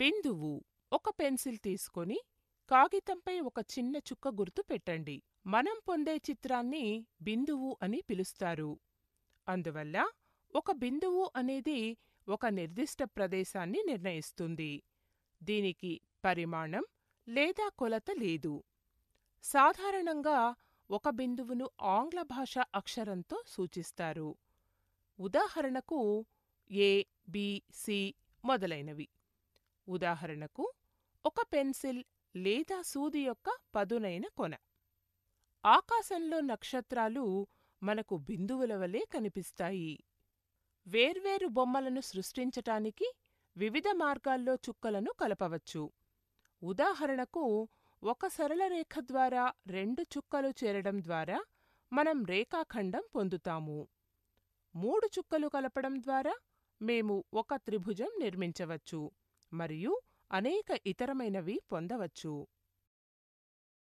బిందువు ఒక పెన్సిల్ తీసుకొని కాగితంపై ఒక చిన్న చుక్క గుర్తు పెట్టండి. మనం పొందే చిత్రాన్ని బిందువు అని పిలుస్తారు. అందువల్ల ఒక బిందువు అనేది ఒక నిర్దిష్ట ప్రదేశాన్ని నిర్ణయిస్తుంది. దీనికి పరిమాణం లేదా కొలత లేదు. సాధారణంగా ఒక బిందువును ఆంగ్ల భాషా అక్షరంతో సూచిస్తారు. ఉదాహరణకు ఏ బి సి మొదలైనవి. ఉదాహరణకు ఒక పెన్సిల్ లేదా సూది యొక్క పదునైన కొన ఆకాశంలో నక్షత్రాలు మనకు బిందువుల వలె కనిపిస్తాయి వేర్వేరు బొమ్మలను సృష్టించటానికి వివిధ మార్గాల్లో చుక్కలను కలపవచ్చు ఉదాహరణకు ఒక సరళ రేఖ ద్వారా రెండు చుక్కలు చేరడం ద్వారా మనం రేఖాఖండం పొందుతాము మూడు చుక్కలు కలపడం ద్వారా మేము ఒక త్రిభుజం నిర్మించవచ్చు మరియు అనేక ఇతరమైనవి పొందవచ్చు